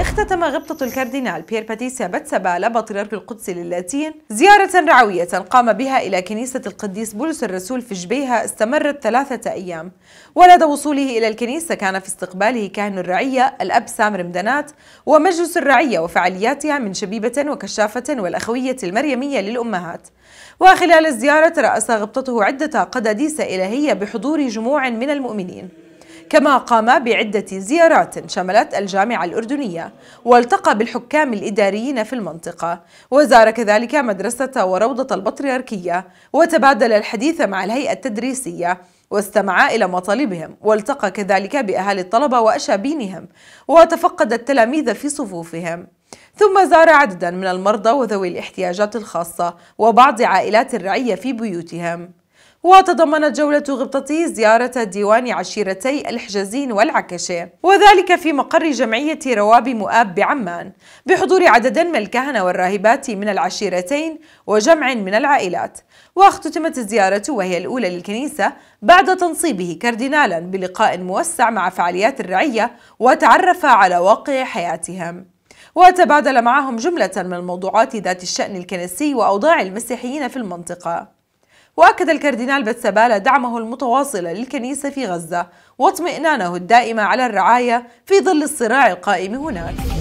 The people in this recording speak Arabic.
اختتم غبطة الكاردينال بيير باتيسيا بتسبالة بطريرك القدس للاتين زيارة رعوية قام بها إلى كنيسة القديس بولس الرسول في جبيها استمرت ثلاثة أيام ولدى وصوله إلى الكنيسة كان في استقباله كاهن الرعية الأب سامر مدنات ومجلس الرعية وفعالياتها من شبيبة وكشافة والأخوية المريمية للأمهات وخلال الزيارة رأس غبطته عدة قداديس إلهية بحضور جموع من المؤمنين كما قام بعدة زيارات شملت الجامعة الأردنية والتقى بالحكام الإداريين في المنطقة وزار كذلك مدرسة وروضة البطريركية وتبادل الحديث مع الهيئة التدريسية واستمع إلى مطالبهم والتقى كذلك بأهالي الطلبة وأشابينهم وتفقد التلاميذ في صفوفهم ثم زار عددا من المرضى وذوي الاحتياجات الخاصة وبعض عائلات الرعية في بيوتهم وتضمنت جولة غبطته زيارة ديوان عشيرتي الحجازين والعكشة وذلك في مقر جمعية رواب مؤاب بعمان بحضور عدد من الكهنة والراهبات من العشيرتين وجمع من العائلات واختتمت الزيارة وهي الأولى للكنيسة بعد تنصيبه كاردينالا بلقاء موسع مع فعاليات الرعية وتعرف على واقع حياتهم وتبادل معهم جملة من الموضوعات ذات الشأن الكنسي وأوضاع المسيحيين في المنطقة وأكد الكاردينال بتسبالة دعمه المتواصل للكنيسة في غزة واطمئنانه الدائم على الرعاية في ظل الصراع القائم هناك